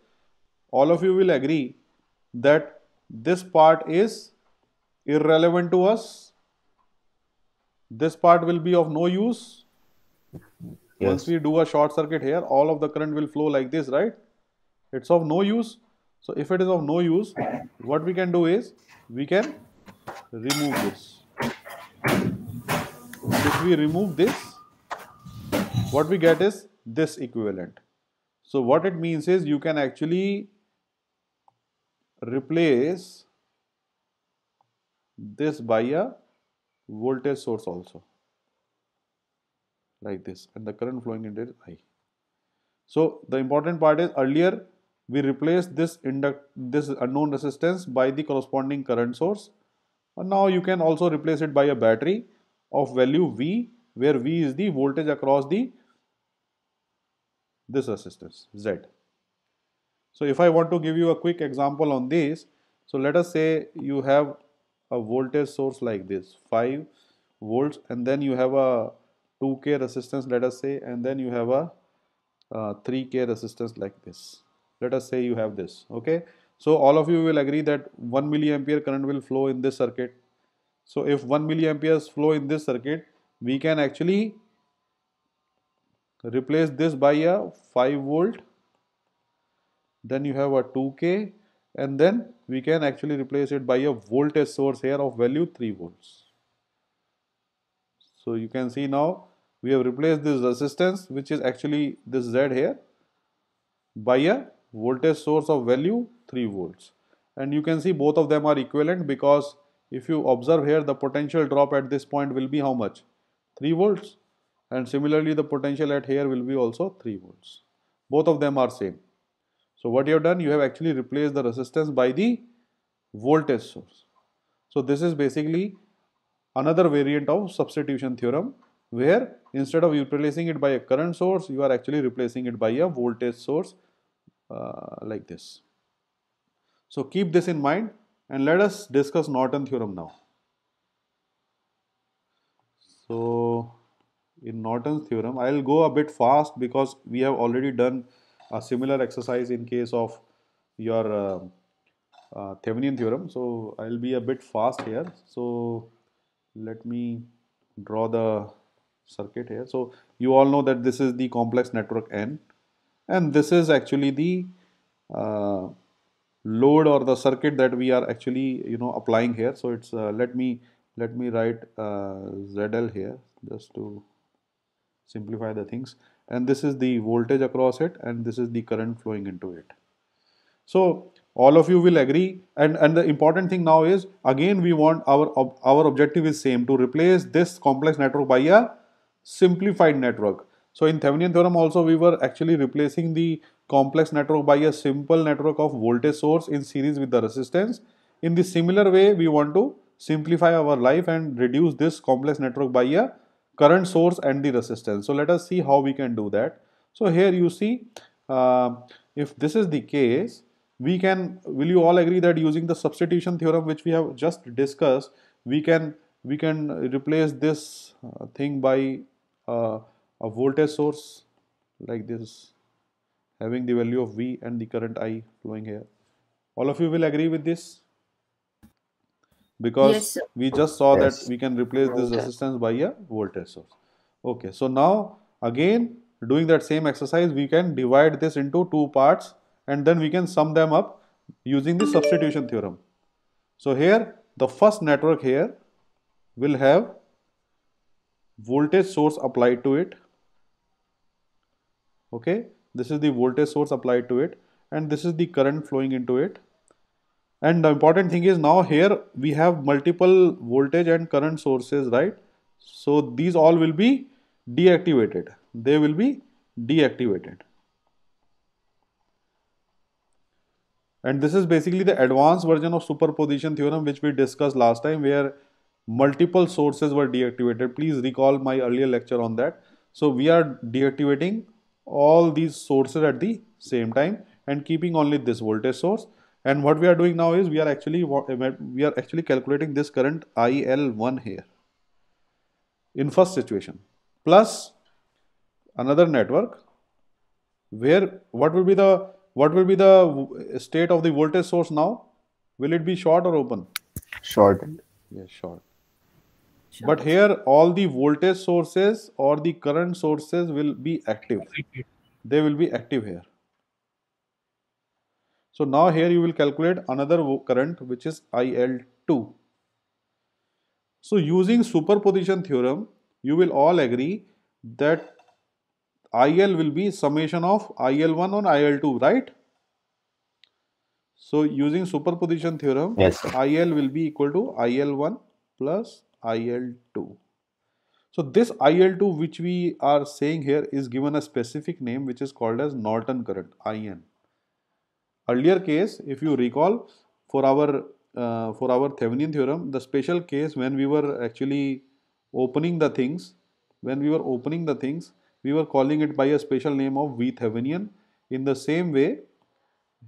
all of you will agree that this part is irrelevant to us. This part will be of no use. Yes. Once we do a short circuit here, all of the current will flow like this, right? It's of no use. So if it is of no use, what we can do is we can remove this. If we remove this, what we get is this equivalent. So what it means is you can actually replace this by a voltage source also like this and the current flowing into I. So the important part is earlier we replaced this induct this unknown resistance by the corresponding current source and now you can also replace it by a battery of value V where V is the voltage across the this resistance Z. So if I want to give you a quick example on this, so let us say you have a voltage source like this 5 volts and then you have a 2k resistance let us say and then you have a uh, 3k resistance like this let us say you have this okay so all of you will agree that 1 milliampere current will flow in this circuit. So if 1 milliampere flow in this circuit, we can actually replace this by a 5 volt. Then you have a 2k and then we can actually replace it by a voltage source here of value 3 volts. So you can see now we have replaced this resistance which is actually this Z here by a voltage source of value 3 volts and you can see both of them are equivalent because if you observe here the potential drop at this point will be how much 3 volts and similarly the potential at here will be also 3 volts both of them are same so what you have done you have actually replaced the resistance by the voltage source so this is basically another variant of substitution theorem where instead of replacing it by a current source you are actually replacing it by a voltage source uh, like this so keep this in mind and let us discuss Norton theorem now. So in Norton's theorem, I will go a bit fast because we have already done a similar exercise in case of your uh, uh, Thevenin theorem. So I will be a bit fast here. So let me draw the circuit here. So you all know that this is the complex network N and this is actually the uh, load or the circuit that we are actually you know applying here so it's uh, let me let me write uh, ZL here just to simplify the things and this is the voltage across it and this is the current flowing into it so all of you will agree and and the important thing now is again we want our our objective is same to replace this complex network by a simplified network so in Thevenin theorem also we were actually replacing the complex network by a simple network of voltage source in series with the resistance. In the similar way, we want to simplify our life and reduce this complex network by a current source and the resistance. So let us see how we can do that. So here you see, uh, if this is the case, we can, will you all agree that using the substitution theorem which we have just discussed, we can, we can replace this uh, thing by uh, a voltage source like this having the value of V and the current I flowing here. All of you will agree with this? Because yes, we just saw yes. that we can replace this okay. resistance by a voltage source. Okay, so now again doing that same exercise, we can divide this into two parts and then we can sum them up using the substitution theorem. So here the first network here will have voltage source applied to it okay this is the voltage source applied to it and this is the current flowing into it. And the important thing is now here we have multiple voltage and current sources, right? So these all will be deactivated. They will be deactivated. And this is basically the advanced version of superposition theorem which we discussed last time where multiple sources were deactivated. Please recall my earlier lecture on that. So we are deactivating all these sources at the same time and keeping only this voltage source and what we are doing now is we are actually we are actually calculating this current IL1 here in first situation plus another network where what will be the what will be the state of the voltage source now will it be short or open short yes yeah, short Sure. But here all the voltage sources or the current sources will be active. They will be active here. So now here you will calculate another current which is IL2. So using superposition theorem, you will all agree that IL will be summation of IL1 on IL2, right? So using superposition theorem, yes, IL will be equal to IL1 plus IL2. So this IL2 which we are saying here is given a specific name which is called as Norton current IN. Earlier case if you recall for our uh, for our Thevenin theorem the special case when we were actually opening the things when we were opening the things we were calling it by a special name of V Thevenin in the same way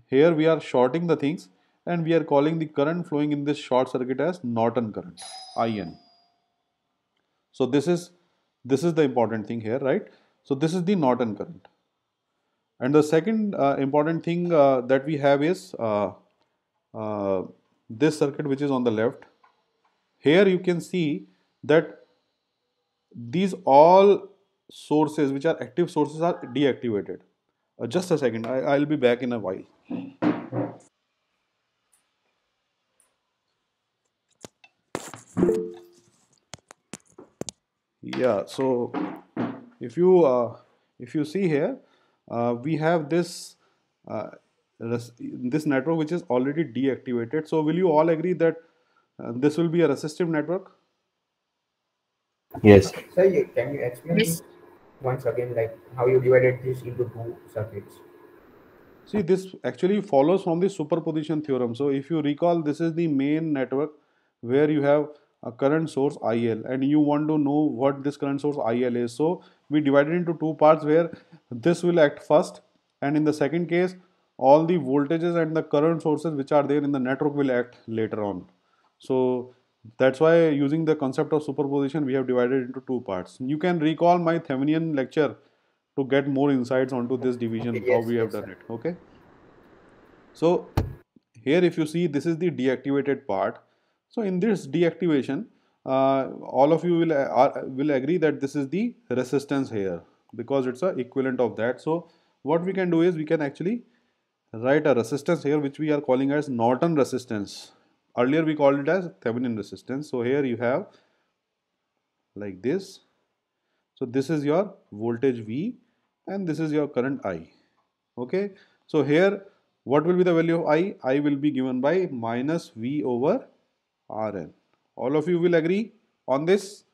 here we are shorting the things and we are calling the current flowing in this short circuit as Norton current IN. So this is this is the important thing here, right? So this is the Norton current. And the second uh, important thing uh, that we have is uh, uh this circuit which is on the left. Here you can see that these all sources which are active sources are deactivated. Uh, just a second, I, I'll be back in a while. yeah so if you uh, if you see here uh, we have this uh, this network which is already deactivated so will you all agree that uh, this will be a resistive network yes sir can you explain yes. once again like how you divided this into two circuits see this actually follows from the superposition theorem so if you recall this is the main network where you have a current source IL and you want to know what this current source IL is. So we divided into two parts where this will act first and in the second case all the voltages and the current sources which are there in the network will act later on. So that's why using the concept of superposition we have divided into two parts. You can recall my Thevenian lecture to get more insights onto this division yes, how we have done it okay so here if you see this is the deactivated part so in this deactivation, uh, all of you will, uh, will agree that this is the resistance here because it's a equivalent of that. So what we can do is we can actually write a resistance here which we are calling as Norton resistance. Earlier we called it as Thevenin resistance. So here you have like this. So this is your voltage V and this is your current I. Okay. So here what will be the value of I? I will be given by minus V over Rn. All of you will agree on this?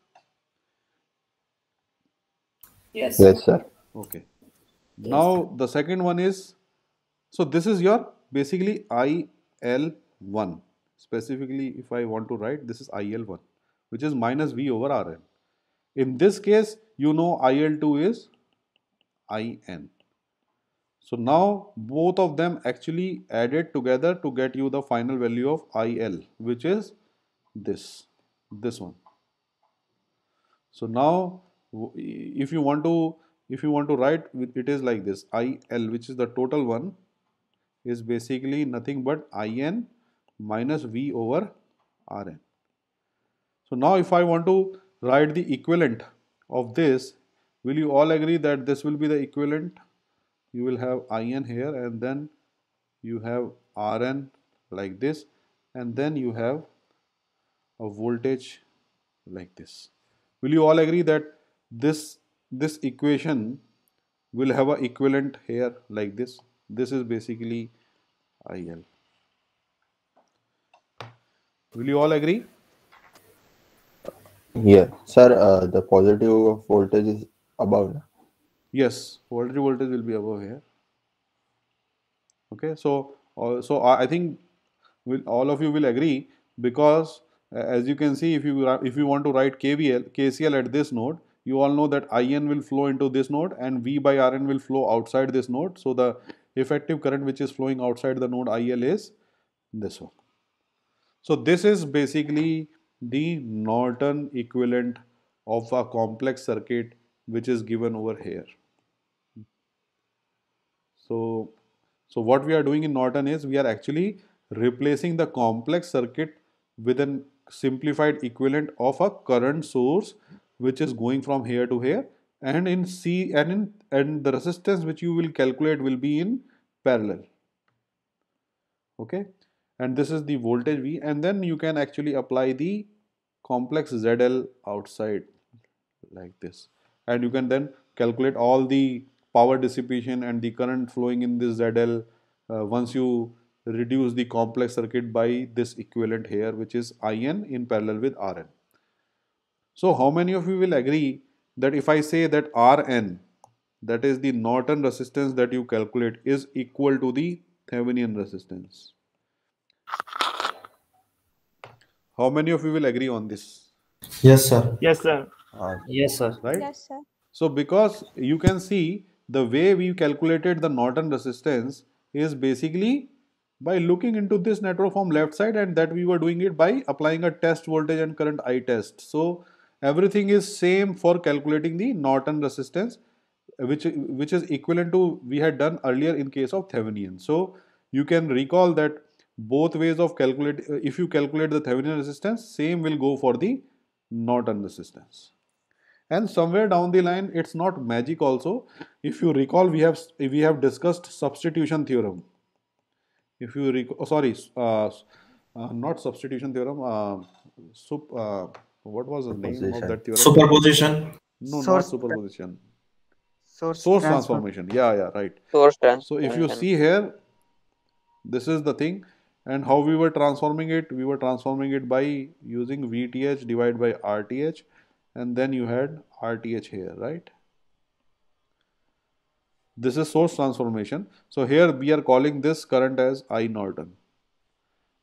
Yes. Yes, sir. Okay. Yes. Now, the second one is, so this is your basically IL1. Specifically, if I want to write, this is IL1, which is minus V over Rn. In this case, you know IL2 is IN. So now both of them actually added together to get you the final value of IL, which is this this one so now if you want to if you want to write it is like this IL which is the total one is basically nothing but IN minus V over RN so now if I want to write the equivalent of this will you all agree that this will be the equivalent you will have IN here and then you have RN like this and then you have a voltage like this. Will you all agree that this, this equation will have a equivalent here like this? This is basically IL. Will you all agree? Yeah, sir, uh, the positive voltage is above. Yes, positive voltage will be above here. Okay, so, uh, so uh, I think will, all of you will agree because as you can see if you if you want to write KVL, KCL at this node you all know that IN will flow into this node and V by RN will flow outside this node so the effective current which is flowing outside the node IL is this one. So this is basically the Norton equivalent of a complex circuit which is given over here. So, so what we are doing in Norton is we are actually replacing the complex circuit with an simplified equivalent of a current source which is going from here to here and in C and in and the resistance which you will calculate will be in parallel okay and this is the voltage V and then you can actually apply the complex ZL outside like this and you can then calculate all the power dissipation and the current flowing in this ZL uh, once you reduce the complex circuit by this equivalent here which is IN in parallel with RN. So how many of you will agree that if I say that RN that is the Norton resistance that you calculate is equal to the Thevenin resistance. How many of you will agree on this? Yes sir. Yes sir. Uh, yes sir. Right? Yes sir. So because you can see the way we calculated the Norton resistance is basically by looking into this network from left side and that we were doing it by applying a test voltage and current I test. So everything is same for calculating the Norton resistance which, which is equivalent to we had done earlier in case of Thevenin. So you can recall that both ways of calculate if you calculate the Thevenin resistance same will go for the Norton resistance and somewhere down the line it's not magic also if you recall we have we have discussed substitution theorem if you recall, oh, sorry, uh, uh, not substitution theorem, uh, sup, what was the name of that theorem? Superposition. No, source, not superposition. Source, source transformation. transformation. Yeah, yeah, right. Source transformation. So if you see here, this is the thing and how we were transforming it we were transforming it by using vth divided by rth and then you had rth here right this is source transformation. So here we are calling this current as I Norton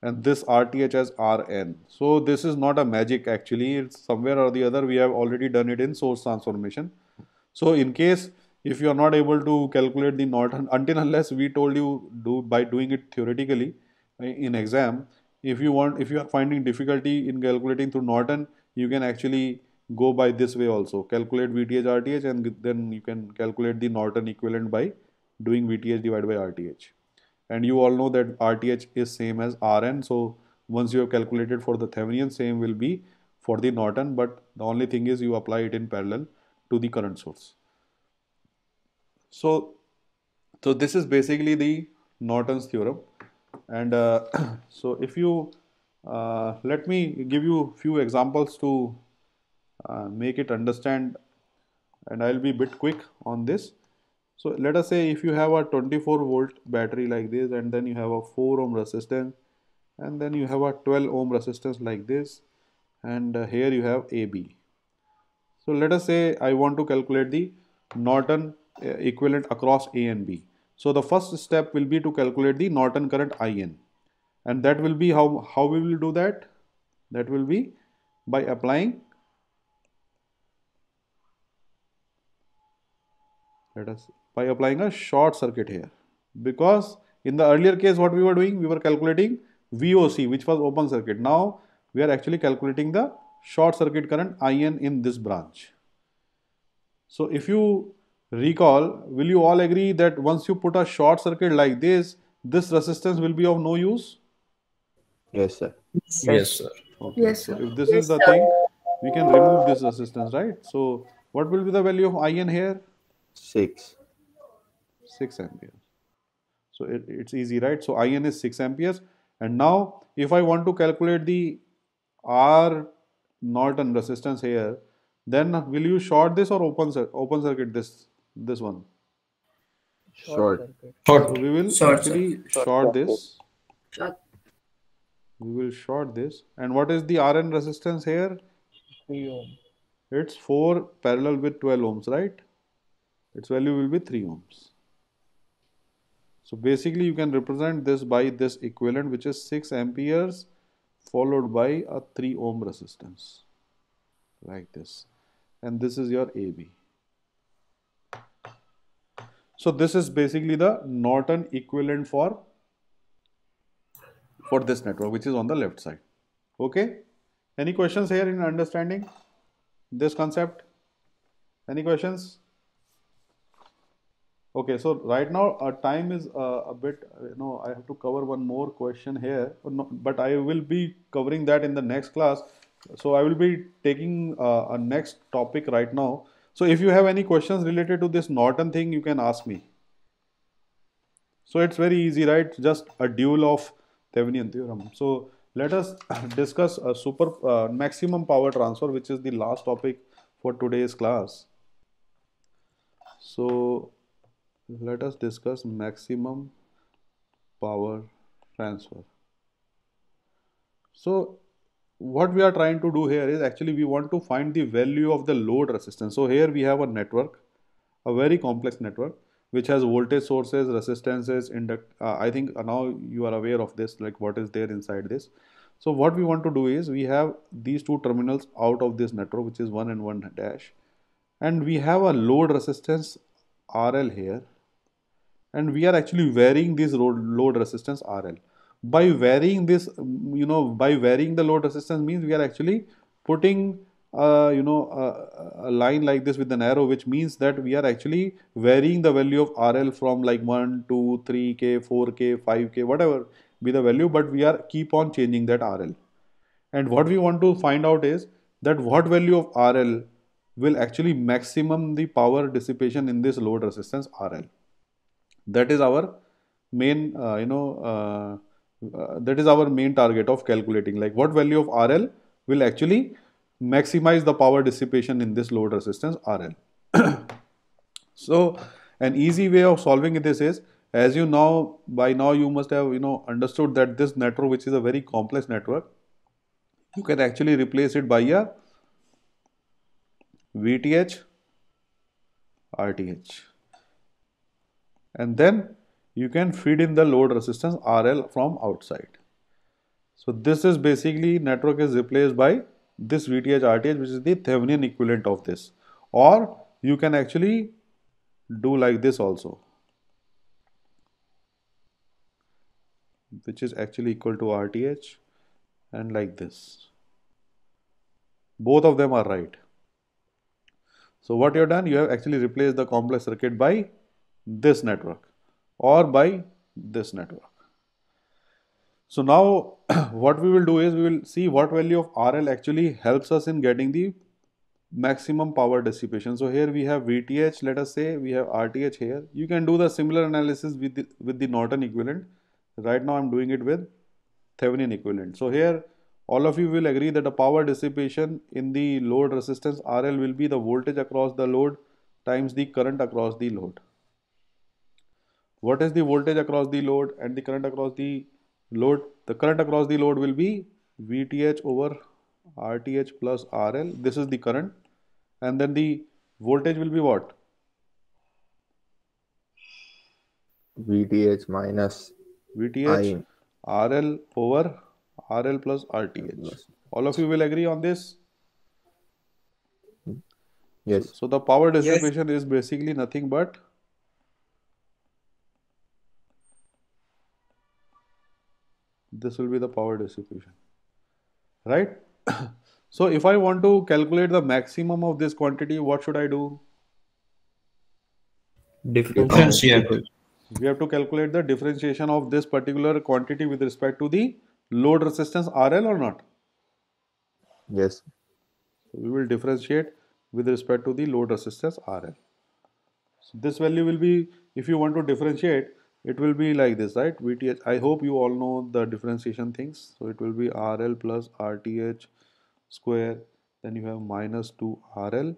and this RTH as RN. So this is not a magic actually, it's somewhere or the other we have already done it in source transformation. So in case if you are not able to calculate the Norton <laughs> until unless we told you do by doing it theoretically eh, in exam, if you want if you are finding difficulty in calculating through Norton, you can actually go by this way also calculate VTH RTH and then you can calculate the Norton equivalent by doing VTH divided by RTH and you all know that RTH is same as RN so once you have calculated for the Thevenin same will be for the Norton but the only thing is you apply it in parallel to the current source. So, so this is basically the Norton's theorem and uh, <clears throat> so if you uh, let me give you few examples to uh, make it understand and I'll be bit quick on this. So let us say if you have a 24 volt battery like this and then you have a 4 ohm resistance and then you have a 12 ohm resistance like this and uh, here you have AB. So let us say I want to calculate the Norton uh, equivalent across A and B. So the first step will be to calculate the Norton current IN and that will be how, how we will do that? That will be by applying let us by applying a short circuit here because in the earlier case what we were doing we were calculating VOC which was open circuit now we are actually calculating the short circuit current IN in this branch. So if you recall will you all agree that once you put a short circuit like this this resistance will be of no use? Yes sir. Yes, yes sir. Okay. Yes sir. So if this yes, is the sir. thing we can remove this resistance right. So what will be the value of IN here? 6. 6 amperes. So it, it's easy, right? So IN is 6 amperes. And now if I want to calculate the R Norton resistance here, then will you short this or open open circuit this this one? Short. Short. So we will short, actually short, short this. Short. We will short this. And what is the RN resistance here? 3 ohm. It's 4 parallel with 12 ohms, right? its value will be 3 ohms. So basically you can represent this by this equivalent which is 6 amperes followed by a 3 ohm resistance like this and this is your AB. So this is basically the Norton equivalent for for this network which is on the left side. Okay. Any questions here in understanding this concept? Any questions? okay so right now our time is uh, a bit you know i have to cover one more question here but i will be covering that in the next class so i will be taking uh, a next topic right now so if you have any questions related to this norton thing you can ask me so it's very easy right just a dual of thevenin theorem so let us <coughs> discuss a super uh, maximum power transfer which is the last topic for today's class so let us discuss maximum power transfer so what we are trying to do here is actually we want to find the value of the load resistance so here we have a network a very complex network which has voltage sources resistances induct uh, i think uh, now you are aware of this like what is there inside this so what we want to do is we have these two terminals out of this network which is 1 and 1 dash and we have a load resistance RL here and we are actually varying this load resistance RL. By varying this, you know, by varying the load resistance means we are actually putting, uh, you know, a, a line like this with an arrow, which means that we are actually varying the value of RL from like 1, 2, 3K, 4K, 5K, whatever be the value, but we are keep on changing that RL. And what we want to find out is that what value of RL will actually maximum the power dissipation in this load resistance RL that is our main uh, you know uh, uh, that is our main target of calculating like what value of RL will actually maximize the power dissipation in this load resistance RL. <coughs> so an easy way of solving this is as you know, by now you must have you know understood that this network which is a very complex network you can actually replace it by a VTH RTH and then you can feed in the load resistance RL from outside. So this is basically network is replaced by this VTH RTH which is the Thevenin equivalent of this or you can actually do like this also which is actually equal to RTH and like this. Both of them are right. So what you have done, you have actually replaced the complex circuit by this network or by this network. So now <clears throat> what we will do is we will see what value of RL actually helps us in getting the maximum power dissipation. So here we have VTH, let us say we have RTH here. You can do the similar analysis with the, with the Norton equivalent. Right now I'm doing it with Thevenin equivalent. So here all of you will agree that the power dissipation in the load resistance RL will be the voltage across the load times the current across the load what is the voltage across the load and the current across the load the current across the load will be vth over rth plus rl this is the current and then the voltage will be what vth minus vth I. rl over rl plus rth all of you will agree on this yes so, so the power distribution yes. is basically nothing but this will be the power dissipation right <coughs> so if I want to calculate the maximum of this quantity what should I do differentiation we have to calculate the differentiation of this particular quantity with respect to the load resistance RL or not yes we will differentiate with respect to the load resistance RL so this value will be if you want to differentiate it will be like this right VTH I hope you all know the differentiation things so it will be RL plus RTH square then you have minus 2 RL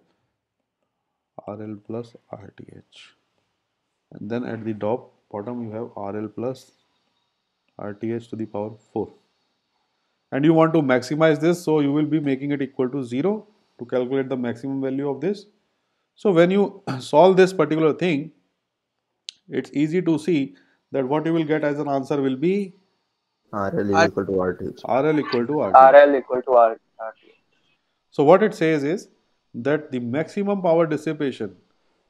RL plus RTH and then at the top bottom you have RL plus RTH to the power 4 and you want to maximize this so you will be making it equal to 0 to calculate the maximum value of this so when you <clears throat> solve this particular thing it's easy to see that what you will get as an answer will be RL is equal to RT. RL equal to RT. RL equal to RT. So what it says is that the maximum power dissipation,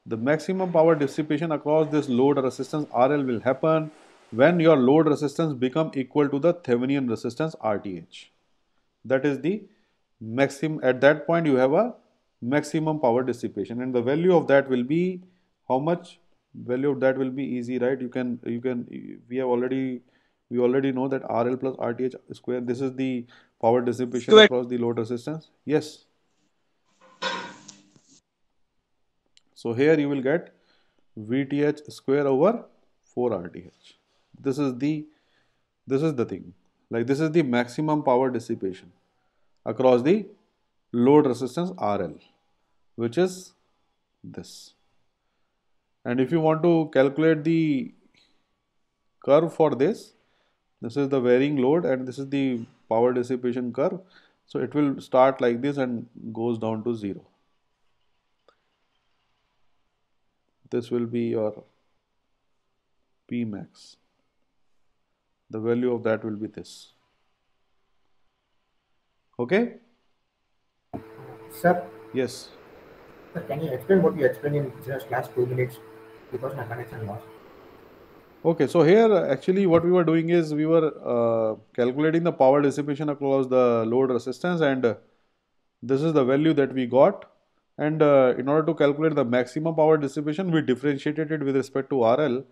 the maximum power dissipation across this load resistance RL will happen when your load resistance become equal to the Thevenin resistance RTH. That is the maximum, at that point you have a maximum power dissipation and the value of that will be how much value of that will be easy right you can you can we have already we already know that rl plus rth square this is the power dissipation across the load resistance yes so here you will get vth square over 4 rth this is the this is the thing like this is the maximum power dissipation across the load resistance rl which is this and if you want to calculate the curve for this this is the varying load and this is the power dissipation curve so it will start like this and goes down to zero this will be your P max the value of that will be this okay sir yes sir can you explain what you explained in just last two minutes because Okay, so here actually what we were doing is we were uh, calculating the power dissipation across the load resistance and uh, this is the value that we got and uh, in order to calculate the maximum power dissipation we differentiated it with respect to RL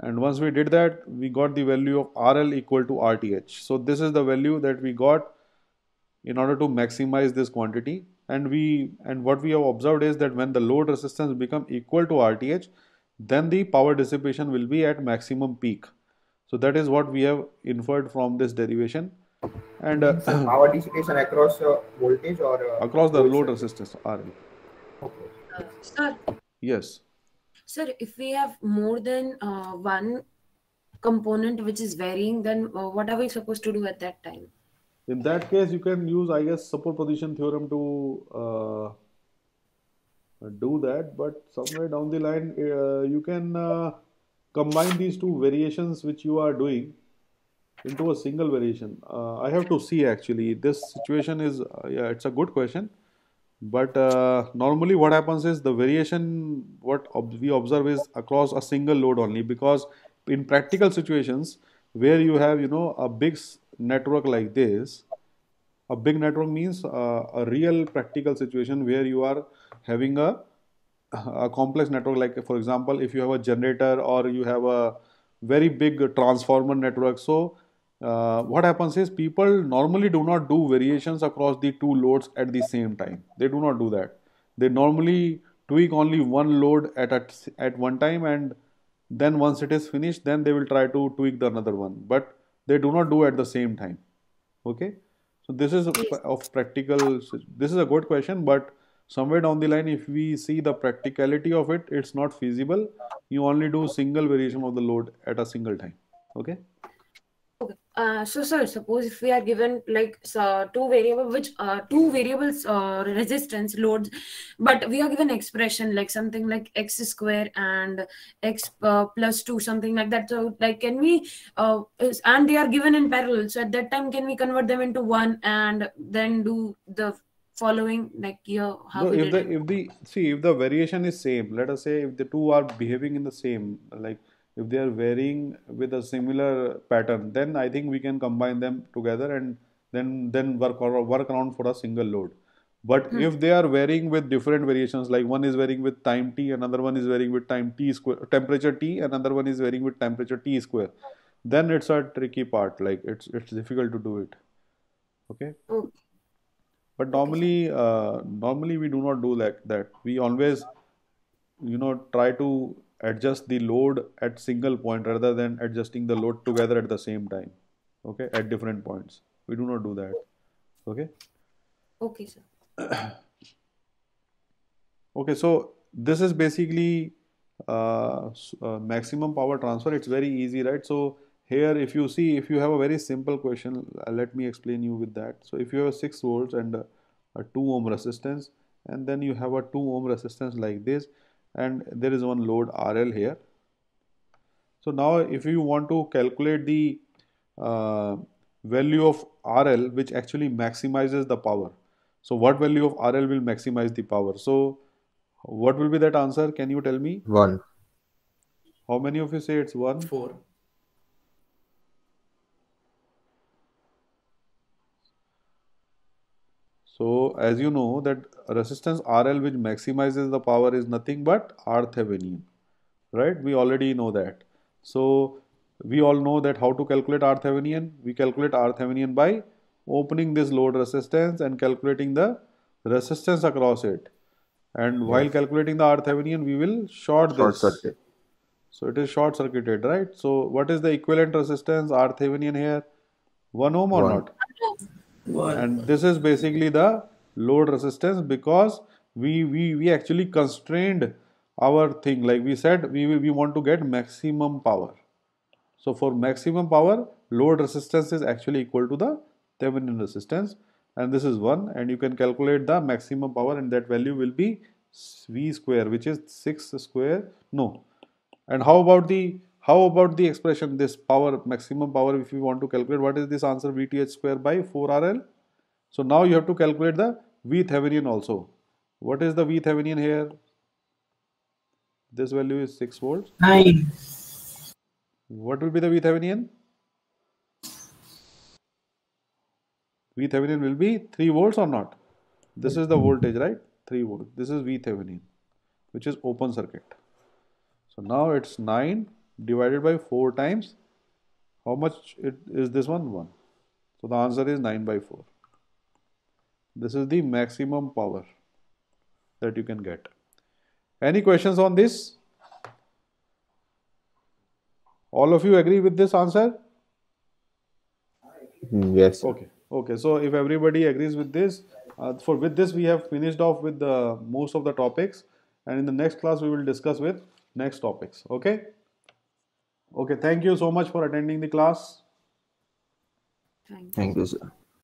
and once we did that we got the value of RL equal to RTH. So this is the value that we got in order to maximize this quantity and we and what we have observed is that when the load resistance become equal to RTH then the power dissipation will be at maximum peak. So that is what we have inferred from this derivation. And uh, so power dissipation across uh, voltage or uh, across the load resistance RL. Okay. Uh, sir. Yes. Sir, if we have more than uh, one component which is varying, then uh, what are we supposed to do at that time? In that case, you can use, I guess, superposition theorem to do that but somewhere down the line uh, you can uh, combine these two variations which you are doing into a single variation uh, i have to see actually this situation is uh, yeah it's a good question but uh, normally what happens is the variation what ob we observe is across a single load only because in practical situations where you have you know a big network like this a big network means uh, a real practical situation where you are having a, a complex network like for example if you have a generator or you have a very big transformer network so uh, what happens is people normally do not do variations across the two loads at the same time they do not do that they normally tweak only one load at a, at one time and then once it is finished then they will try to tweak the another one but they do not do at the same time okay so this is of practical this is a good question but somewhere down the line if we see the practicality of it it's not feasible you only do single variation of the load at a single time okay Okay. Uh, so sir, suppose if we are given like uh, two variable which uh, two variables uh, resistance loads, but we are given expression like something like x square and x uh, plus two something like that. So like can we uh, and they are given in parallel. So at that time can we convert them into one and then do the following like your how no, if the it? if the see if the variation is same let us say if the two are behaving in the same like if they are varying with a similar pattern then i think we can combine them together and then then work or work around for a single load but hmm. if they are varying with different variations like one is varying with time t another one is varying with time t square temperature t another one is varying with temperature t square then it's a tricky part like it's it's difficult to do it okay, okay but normally, uh, normally we do not do like that. We always, you know, try to adjust the load at single point rather than adjusting the load together at the same time. Okay, at different points. We do not do that. Okay. Okay, sir. <clears throat> okay, so this is basically uh, uh, maximum power transfer. It's very easy, right? So here if you see if you have a very simple question uh, let me explain you with that so if you have 6 volts and a, a 2 ohm resistance and then you have a 2 ohm resistance like this and there is one load RL here so now if you want to calculate the uh, value of RL which actually maximizes the power so what value of RL will maximize the power so what will be that answer can you tell me 1 how many of you say it's 1 4 So as you know that resistance RL which maximizes the power is nothing but R Thevenin, right? We already know that. So we all know that how to calculate R Thevenin. We calculate R Thevenin by opening this load resistance and calculating the resistance across it. And yes. while calculating the R Thevenin, we will short, short this. Circuit. So it is short circuited, right? So what is the equivalent resistance R Thevenin here? 1 ohm or One. not? And this is basically the load resistance because we, we, we actually constrained our thing. Like we said, we, we want to get maximum power. So for maximum power, load resistance is actually equal to the Thevenin resistance. And this is 1 and you can calculate the maximum power and that value will be V square which is 6 square. No. And how about the how about the expression this power, maximum power if we want to calculate, what is this answer VTH square by 4RL? So now you have to calculate the V Thevenin also. What is the V Thevenin here? This value is 6 volts. 9. What will be the V Thevenin? V Thevenin will be 3 volts or not? This is the voltage, right? 3 volts. This is V Thevenin, which is open circuit. So now it's 9 divided by 4 times how much it is this one 1 so the answer is 9 by 4 this is the maximum power that you can get any questions on this all of you agree with this answer mm, yes okay okay so if everybody agrees with this uh, for with this we have finished off with the most of the topics and in the next class we will discuss with next topics okay Okay, thank you so much for attending the class. Thank you, thank you sir.